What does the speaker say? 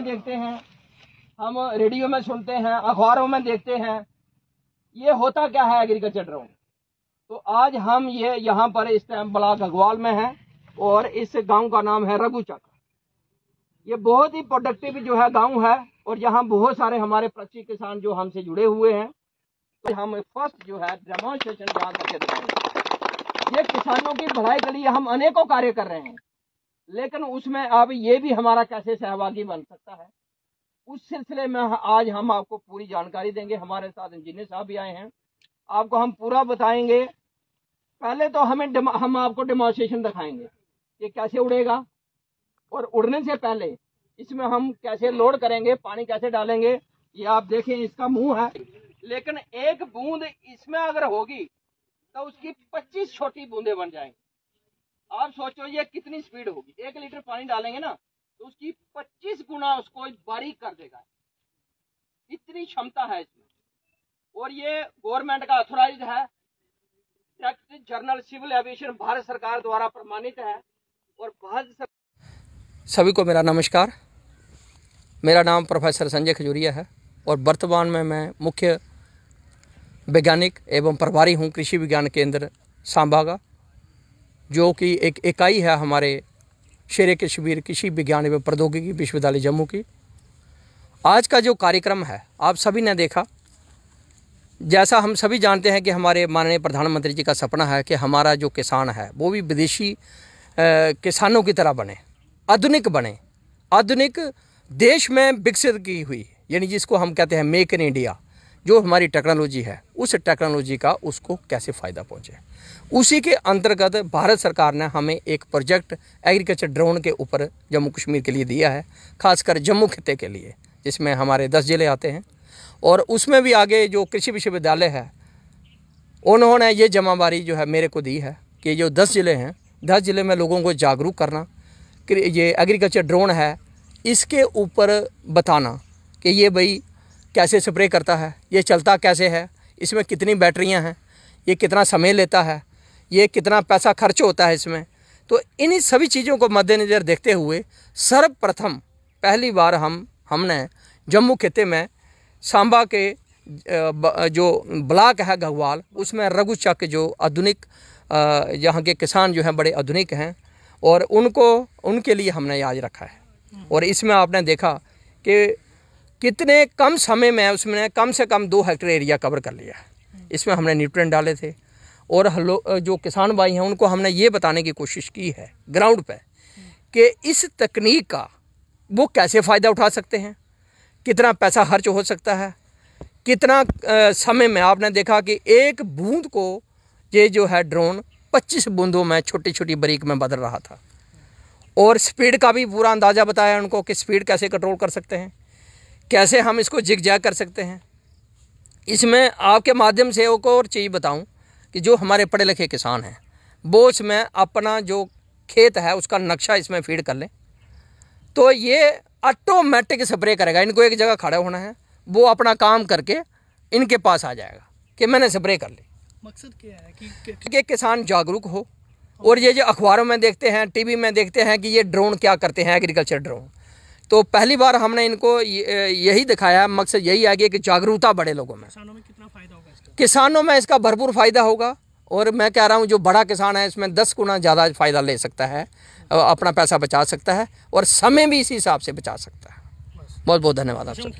में देखते हैं हम रेडियो में सुनते हैं अखबारों में देखते हैं ये होता क्या है एग्रीकल्चर ड्रोन तो आज हम ये यहाँ पर इस टाइम ब्लाक अखबाल में हैं और इस गांव का नाम है रघुचक ये बहुत ही प्रोडक्टिव जो है गांव है और यहाँ बहुत सारे हमारे कृषि किसान जो हमसे जुड़े हुए हैं तो हम फर्स्ट जो है डेमोन्स्ट्रेशन यहाँ करके ये किसानों की भलाई के लिए हम अनेकों कार्य कर रहे हैं लेकिन उसमें अब ये भी हमारा कैसे सहभागी बन सकता है उस सिलसिले में आज हम आपको पूरी जानकारी देंगे हमारे साथ इंजीनियर साहब भी आए हैं आपको हम पूरा बताएंगे पहले तो हमें हम आपको डेमोस्ट्रेशन दिखाएंगे कि कैसे उड़ेगा और उड़ने से पहले इसमें हम कैसे लोड करेंगे पानी कैसे डालेंगे ये आप देखें इसका मुंह है लेकिन एक बूंद इसमें अगर होगी तो उसकी 25 छोटी बूंदे बन जाएंगी आप सोचो ये कितनी स्पीड होगी एक लीटर पानी डालेंगे ना तो उसकी 25 गुना उसको बारीक कर देगा इतनी क्षमता है इसमें और ये गवर्नमेंट का ऑथोराइज है डायरेक्टर सिविल एविएशन भारत सरकार द्वारा प्रमाणित है और भारत सर... सभी को मेरा नमस्कार मेरा नाम प्रोफेसर संजय खजूरिया है और वर्तमान में मैं मुख्य वैज्ञानिक एवं प्रभारी हूँ कृषि विज्ञान केंद्र सांभागा जो कि एक इकाई है हमारे शेर कश्मीर कृषि विज्ञान एवं प्रौद्योगिकी विश्वविद्यालय जम्मू की आज का जो कार्यक्रम है आप सभी ने देखा जैसा हम सभी जानते हैं कि हमारे माननीय प्रधानमंत्री जी का सपना है कि हमारा जो किसान है वो भी विदेशी किसानों की तरह बने आधुनिक बने आधुनिक देश में विकसित की हुई यानी जिसको हम कहते हैं मेक इन इंडिया जो हमारी टेक्नोलॉजी है उस टेक्नोलॉजी का उसको कैसे फ़ायदा पहुंचे उसी के अंतर्गत भारत सरकार ने हमें एक प्रोजेक्ट एग्रीकल्चर ड्रोन के ऊपर जम्मू कश्मीर के लिए दिया है खासकर जम्मू खत्े के लिए जिसमें हमारे दस ज़िले आते हैं और उसमें भी आगे जो कृषि विश्वविद्यालय है उन्होंने ये जमाबारी जो है मेरे को दी है कि जो दस ज़िले हैं दस ज़िले में लोगों को जागरूक करना कि ये एग्रीकल्चर ड्रोन है इसके ऊपर बताना कि ये भाई कैसे स्प्रे करता है ये चलता कैसे है इसमें कितनी बैटरियां हैं ये कितना समय लेता है ये कितना पैसा खर्च होता है इसमें तो इन्हीं सभी चीज़ों को मद्देनज़र देखते हुए सर्वप्रथम पहली बार हम हमने जम्मू खिते में सांबा के जो ब्लाक है गहवाल उसमें रघु चक जो आधुनिक यहाँ के किसान जो हैं बड़े आधुनिक हैं और उनको उनके लिए हमने आज रखा है और इसमें आपने देखा कि कितने कम समय में उसमें कम से कम दो हेक्टेयर एरिया कवर कर लिया इसमें हमने न्यूट्रन डाले थे और हलो जो किसान भाई हैं उनको हमने ये बताने की कोशिश की है ग्राउंड पे कि इस तकनीक का वो कैसे फ़ायदा उठा सकते हैं कितना पैसा खर्च हो सकता है कितना समय में आपने देखा कि एक बूंद को ये जो है ड्रोन 25 बूंदों में छोटी छोटी बरीक में बदल रहा था और स्पीड का भी पूरा अंदाज़ा बताया उनको कि स्पीड कैसे कंट्रोल कर सकते हैं कैसे हम इसको जिग जैग कर सकते हैं इसमें आपके माध्यम से एक और चीज़ बताऊं कि जो हमारे पढ़े लिखे किसान हैं वो इसमें अपना जो खेत है उसका नक्शा इसमें फीड कर लें तो ये ऑटोमेटिक स्प्रे करेगा इनको एक जगह खड़ा होना है वो अपना काम करके इनके पास आ जाएगा कि मैंने स्प्रे कर ली मकसद क्या है कि, कि, कि किसान जागरूक हो और ये जो अखबारों में देखते हैं टीवी में देखते हैं कि ये ड्रोन क्या करते हैं एग्रीकल्चर ड्रोन तो पहली बार हमने इनको यही दिखाया मकसद यही आ गया कि जागरूकता बढ़े लोगों में किसानों में कितना फ़ायदा होगा इसका? किसानों में इसका भरपूर फ़ायदा होगा और मैं कह रहा हूँ जो बड़ा किसान है इसमें दस गुना ज़्यादा फ़ायदा ले सकता है अपना पैसा बचा सकता है और समय भी इसी हिसाब से बचा सकता है बहुत बहुत धन्यवाद आप सब